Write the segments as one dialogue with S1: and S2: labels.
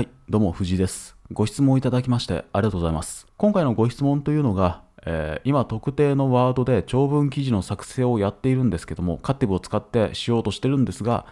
S1: はい、どうも藤井です。ご質問いただきましてありがとうございます。今回のご質問というのが、えー、今特定のワードで長文記事の作成をやっているんですけども、カティブを使ってしようとしてるんですが、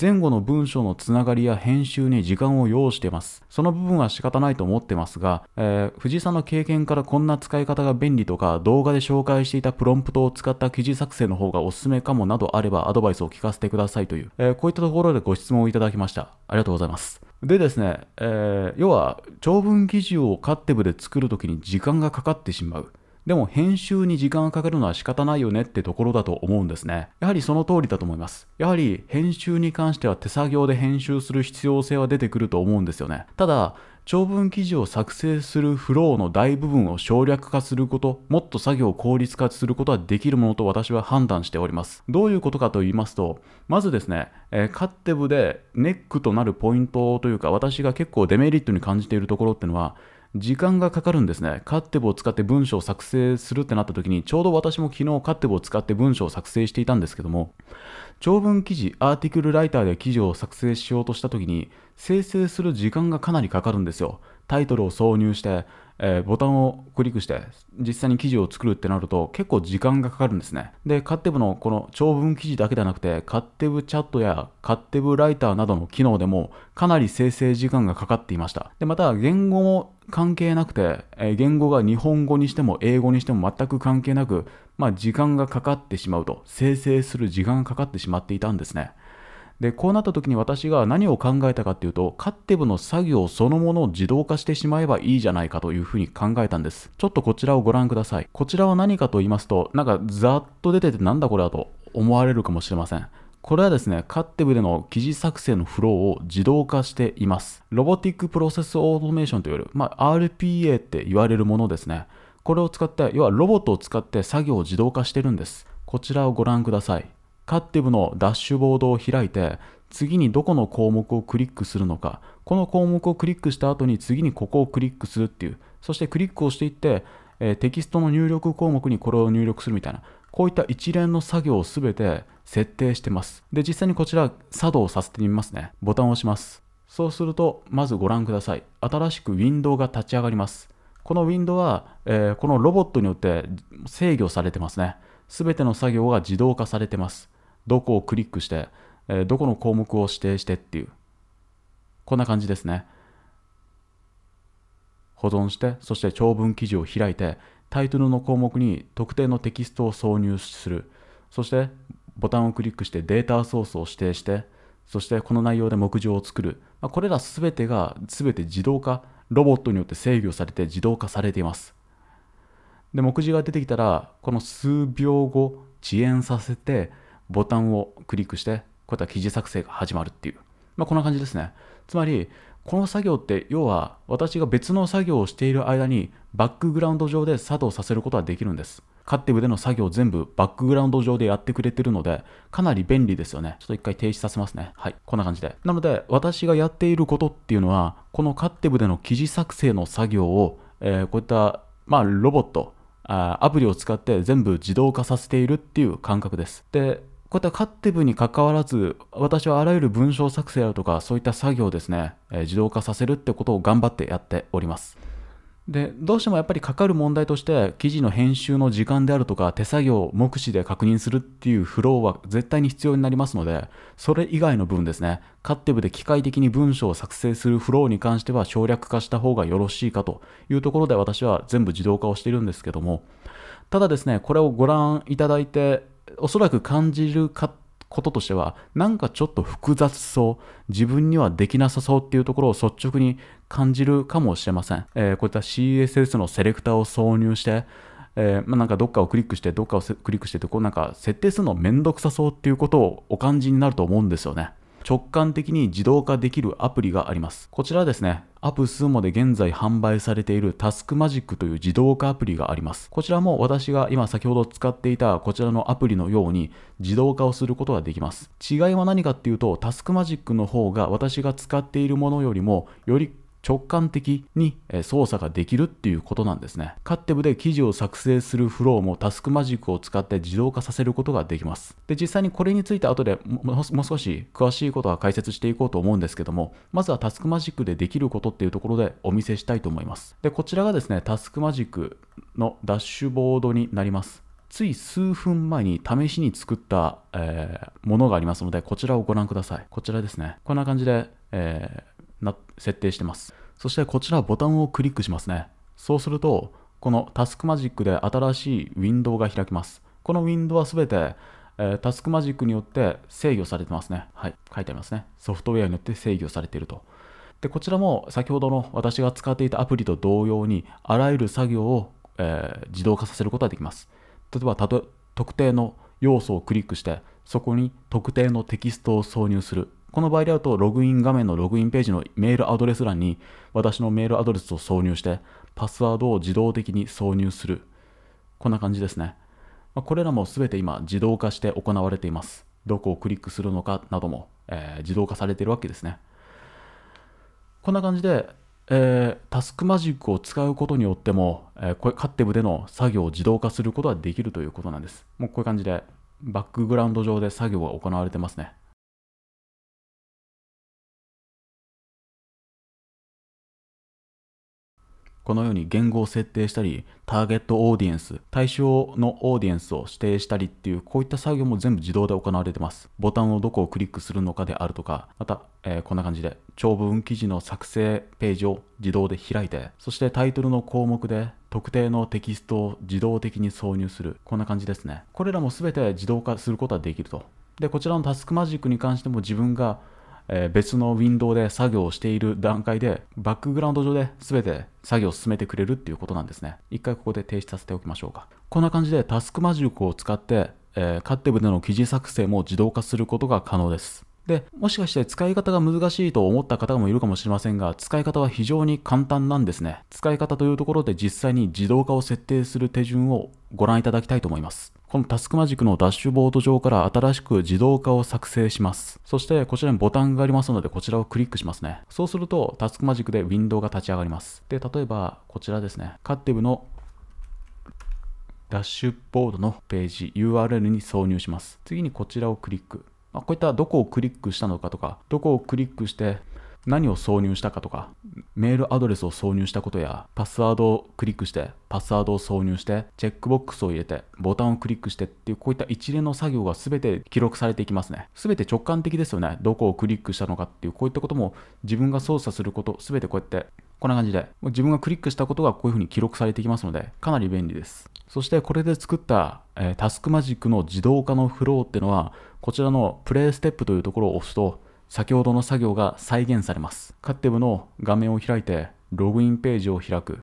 S1: 前後の文章のつながりや編集に時間を要してます。その部分は仕方ないと思ってますが、えー、藤井さんの経験からこんな使い方が便利とか、動画で紹介していたプロンプトを使った記事作成の方がおすすめかもなどあればアドバイスを聞かせてくださいという、えー、こういったところでご質問をいただきました。ありがとうございます。でですね、えー、要は長文記事をカッテブで作るときに時間がかかってしまう。でも編集に時間がかかるのは仕方ないよねってところだと思うんですね。やはりその通りだと思います。やはり編集に関しては手作業で編集する必要性は出てくると思うんですよね。ただ、長文記事を作成するフローの大部分を省略化すること、もっと作業を効率化することはできるものと私は判断しております。どういうことかと言いますと、まずですね、えー、カッテブでネックとなるポイントというか、私が結構デメリットに感じているところっていうのは、時間がかかるんですね。カッテブを使って文章を作成するってなった時に、ちょうど私も昨日カッテブを使って文章を作成していたんですけども、長文記事、アーティクルライターで記事を作成しようとした時に、生成する時間がかなりかかるんですよ。タイトルを挿入して、えー、ボタンをクリックして実際に記事を作るってなると結構時間がかかるんですね。で、カッテブのこの長文記事だけではなくてカッテブチャットやカッテブライターなどの機能でもかなり生成時間がかかっていました。で、また言語も関係なくて、えー、言語が日本語にしても英語にしても全く関係なく、まあ、時間がかかってしまうと生成する時間がかかってしまっていたんですね。でこうなった時に私が何を考えたかっていうとカッテブの作業そのものを自動化してしまえばいいじゃないかというふうに考えたんですちょっとこちらをご覧くださいこちらは何かと言いますとなんかざっと出ててなんだこれだと思われるかもしれませんこれはですね、カッテブでの記事作成のフローを自動化しています。ロボティックプロセスオートメーションという、る、まあ、RPA って言われるものですね。これを使って、要はロボットを使って作業を自動化してるんです。こちらをご覧ください。カッティブのダッシュボードを開いて次にどこの項目をクリックするのかこの項目をクリックした後に次にここをクリックするっていうそしてクリックをしていって、えー、テキストの入力項目にこれを入力するみたいなこういった一連の作業を全て設定してますで実際にこちら作動させてみますねボタンを押しますそうするとまずご覧ください新しくウィンドウが立ち上がりますこのウィンドウは、えー、このロボットによって制御されてますねすべての作業が自動化されてますどこをクリックして、えどこの項目を指定してっていう、こんな感じですね。保存して、そして長文記事を開いて、タイトルの項目に特定のテキストを挿入する。そして、ボタンをクリックしてデータソースを指定して、そしてこの内容で目次を作る。まこれら全てが全て自動化、ロボットによって制御されて自動化されています。で、目次が出てきたら、この数秒後、遅延させて、ボタンをクリックして、こういった記事作成が始まるっていう。まあ、こんな感じですね。つまり、この作業って要は私が別の作業をしている間にバックグラウンド上で作動させることはできるんです。カッティブでの作業全部バックグラウンド上でやってくれてるので、かなり便利ですよね。ちょっと一回停止させますね。はい、こんな感じで。なので、私がやっていることっていうのは、このカッティブでの記事作成の作業を、えー、こういった、まあ、ロボット、アプリを使って全部自動化させているっていう感覚です。で、こういったカッティブに関わらず、私はあらゆる文章作成だとか、そういった作業をですね、え自動化させるってことを頑張ってやっております。で、どうしてもやっぱりかかる問題として、記事の編集の時間であるとか、手作業を目視で確認するっていうフローは絶対に必要になりますので、それ以外の部分ですね、カッティブで機械的に文章を作成するフローに関しては省略化した方がよろしいかというところで私は全部自動化をしているんですけども、ただですね、これをご覧いただいて、おそらく感じるかこととしては、なんかちょっと複雑そう、自分にはできなさそうっていうところを率直に感じるかもしれません。えー、こういった CSS のセレクターを挿入して、えー、まあ、なんかどっかをクリックして、どっかをクリックしてって、こうなんか設定するのめんどくさそうっていうことをお感じになると思うんですよね。直感的に自動化できるアプリがあります。こちらですね、アプスモで現在販売されているタスクマジックという自動化アプリがあります。こちらも私が今先ほど使っていたこちらのアプリのように自動化をすることができます。違いは何かっていうとタスクマジックの方が私が使っているものよりもより直感的に操作ができるっていうことなんですね。カッテブで記事を作成するフローもタスクマジックを使って自動化させることができます。で、実際にこれについて後でもう少し詳しいことは解説していこうと思うんですけども、まずはタスクマジックでできることっていうところでお見せしたいと思います。で、こちらがですね、タスクマジックのダッシュボードになります。つい数分前に試しに作った、えー、ものがありますので、こちらをご覧ください。こちらですね。こんな感じで、えーな設定してます。そしてこちらボタンをクリックしますね。そうすると、このタスクマジックで新しいウィンドウが開きます。このウィンドウはすべて、えー、タスクマジックによって制御されてますね。はい、書いてありますね。ソフトウェアによって制御されていると。で、こちらも先ほどの私が使っていたアプリと同様に、あらゆる作業を、えー、自動化させることができます。例えば、特定の要素をクリックして、そこに特定のテキストを挿入する。この場合であると、ログイン画面のログインページのメールアドレス欄に、私のメールアドレスを挿入して、パスワードを自動的に挿入する。こんな感じですね。まこれらも全て今、自動化して行われています。どこをクリックするのかなども、えー、自動化されているわけですね。こんな感じで、えー、タスクマジックを使うことによっても、えー、これカッテブでの作業を自動化することはできるということなんです。もうこういう感じで、バックグラウンド上で作業が行われてますね。このように言語を設定したり、ターゲットオーディエンス、対象のオーディエンスを指定したりっていう、こういった作業も全部自動で行われてます。ボタンをどこをクリックするのかであるとか、また、えー、こんな感じで、長文記事の作成ページを自動で開いて、そしてタイトルの項目で特定のテキストを自動的に挿入する。こんな感じですね。これらも全て自動化することはできると。で、こちらのタスクマジックに関しても自分がえ別のウィンドウで作業をしている段階で、バックグラウンド上で全て作業を進めてくれるっていうことなんですね。一回ここで停止させておきましょうか。こんな感じでタスクマジックを使って、えー、カッテブでの記事作成も自動化することが可能です。で、もしかして使い方が難しいと思った方もいるかもしれませんが、使い方は非常に簡単なんですね。使い方というところで実際に自動化を設定する手順をご覧いただきたいと思います。このタスクマジックのダッシュボード上から新しく自動化を作成します。そしてこちらにボタンがありますのでこちらをクリックしますね。そうするとタスクマジックでウィンドウが立ち上がります。で、例えばこちらですね。カッティブのダッシュボードのページ URL に挿入します。次にこちらをクリック。まあ、こういったどこをクリックしたのかとか、どこをクリックして何を挿入したかとかメールアドレスを挿入したことやパスワードをクリックしてパスワードを挿入してチェックボックスを入れてボタンをクリックしてっていうこういった一連の作業が全て記録されていきますね全て直感的ですよねどこをクリックしたのかっていうこういったことも自分が操作すること全てこうやってこんな感じで、自分がクリックしたことがこういうふうに記録されていきますので、かなり便利です。そしてこれで作った、えー、タスクマジックの自動化のフローっていうのは、こちらのプレイステップというところを押すと、先ほどの作業が再現されます。カッテブの画面を開いて、ログインページを開く。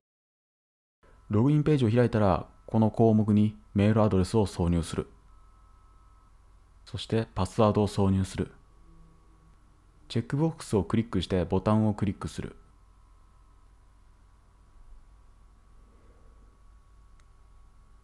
S1: ログインページを開いたら、この項目にメールアドレスを挿入する。そしてパスワードを挿入する。チェックボックスをクリックしてボタンをクリックする。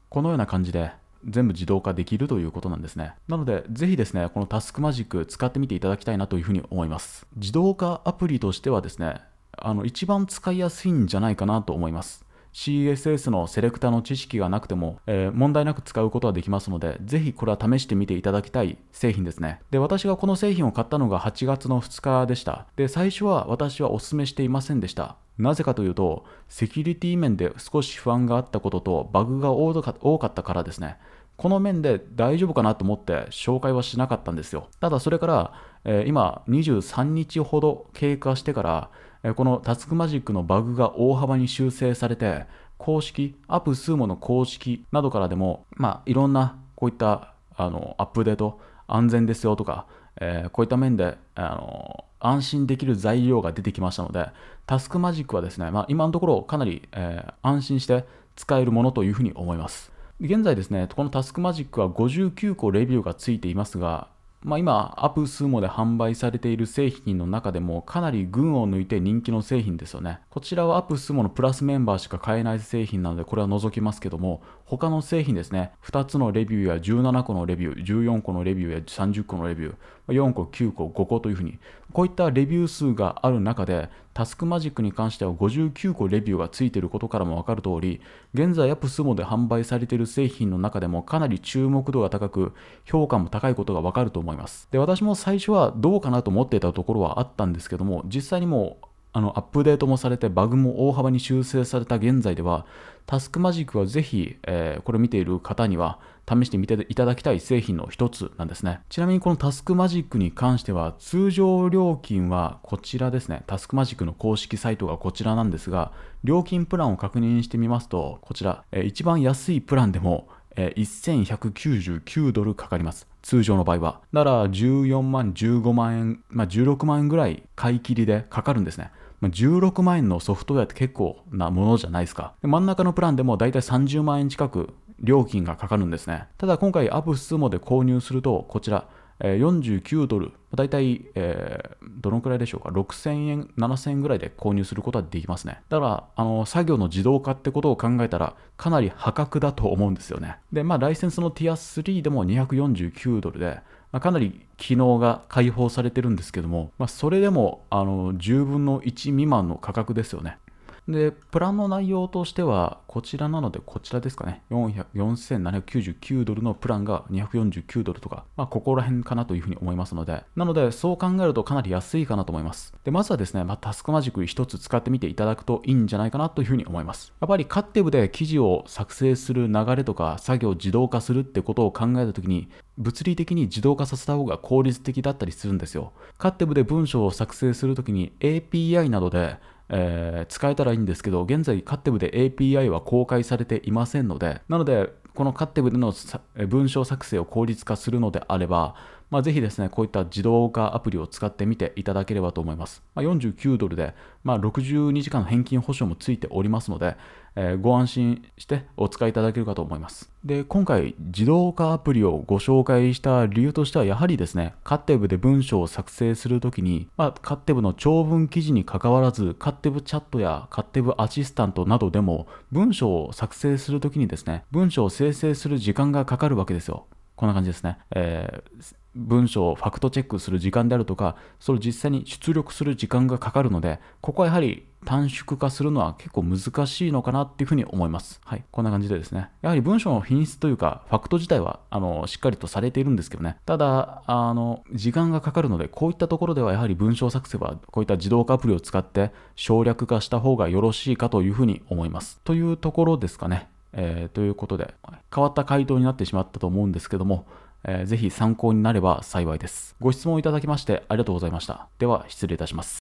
S1: このような感じで全部自動化できるということなんですね。なので、ぜひですね、このタスクマジック使ってみていただきたいなというふうに思います。自動化アプリとしてはですね、あの一番使いやすいんじゃないかなと思います。CSS のセレクタの知識がなくても、えー、問題なく使うことはできますので、ぜひこれは試してみていただきたい製品ですね。で、私がこの製品を買ったのが8月の2日でした。で、最初は私はお勧めしていませんでした。なぜかというと、セキュリティ面で少し不安があったことと、バグが多かったからですね。この面で大丈夫かなと思って紹介はしなかったんですよ。ただそれから、えー、今23日ほど経過してから、このタスクマジックのバグが大幅に修正されて、公式、アップ数もの公式などからでも、まあ、いろんなこういったあのアップデート、安全ですよとか、えー、こういった面であの安心できる材料が出てきましたので、タスクマジックはですね、まあ、今のところかなり、えー、安心して使えるものというふうに思います。現在ですね、このタスクマジックは59個レビューがついていますが、まあ、今、アプスモで販売されている製品の中でもかなり群を抜いて人気の製品ですよね。こちらはアプスモのプラスメンバーしか買えない製品なのでこれは除きますけども、他の製品ですね、2つのレビューや17個のレビュー、14個のレビューや30個のレビュー、4個、9個、5個というふうに、こういったレビュー数がある中で、タスクマジックに関しては59個レビューがついていることからも分かるとおり、現在アップスモで販売されている製品の中でもかなり注目度が高く、評価も高いことが分かると思います。で、私も最初はどうかなと思っていたところはあったんですけども、実際にもうあのアップデートもされてバグも大幅に修正された現在ではタスクマジックはぜひ、えー、これ見ている方には試してみていただきたい製品の一つなんですねちなみにこのタスクマジックに関しては通常料金はこちらですねタスクマジックの公式サイトがこちらなんですが料金プランを確認してみますとこちら、えー、一番安いプランでも、えー、1199ドルかかります通常の場合は。なら14万、15万円、まあ、16万円ぐらい買い切りでかかるんですね。16万円のソフトウェアって結構なものじゃないですか。で真ん中のプランでもだいたい30万円近く料金がかかるんですね。ただ今回アブスモで購入すると、こちら、49ドル、大体、えー、どのくらいでしょうか、6000円、7000円ぐらいで購入することはできますね。だから、あの作業の自動化ってことを考えたら、かなり破格だと思うんですよね。で、まあ、ライセンスのティア3でも249ドルで、まあ、かなり機能が解放されてるんですけども、まあ、それでもあの10分の1未満の価格ですよねで、プランの内容としては、こちらなので、こちらですかね。4799ドルのプランが249ドルとか、まあ、ここら辺かなというふうに思いますので、なので、そう考えるとかなり安いかなと思います。で、まずはですね、まあ、タスクマジック1つ使ってみていただくといいんじゃないかなというふうに思います。やっぱり、カッティブで記事を作成する流れとか、作業を自動化するってことを考えたときに、物理的に自動化させた方が効率的だったりするんですよ。カッティブで文章を作成するときに API などでえー、使えたらいいんですけど、現在カッテブで API は公開されていませんので、なので、このカッテブでの文章作成を効率化するのであれば、まあ、ぜひですね、こういった自動化アプリを使ってみていただければと思います。まあ、49ドルで、まあ、62時間の返金保証もついておりますので、えー、ご安心してお使いいただけるかと思います。で、今回自動化アプリをご紹介した理由としては、やはりですね、カッテブで文章を作成するときに、まあ、カッテブの長文記事にかかわらず、カッテブチャットやカッテブアシスタントなどでも、文章を作成するときにですね、文章を生成する時間がかかるわけですよ。こんな感じですね。えー文章をファクトチェックする時間であるとか、それを実際に出力する時間がかかるので、ここはやはり短縮化するのは結構難しいのかなっていうふうに思います。はい。こんな感じでですね。やはり文章の品質というか、ファクト自体は、あの、しっかりとされているんですけどね。ただ、あの、時間がかかるので、こういったところではやはり文章作成は、こういった自動化アプリを使って省略化した方がよろしいかというふうに思います。というところですかね。えー、ということで、変わった回答になってしまったと思うんですけども、えー、ぜひ参考になれば幸いです。ご質問いただきましてありがとうございました。では失礼いたします。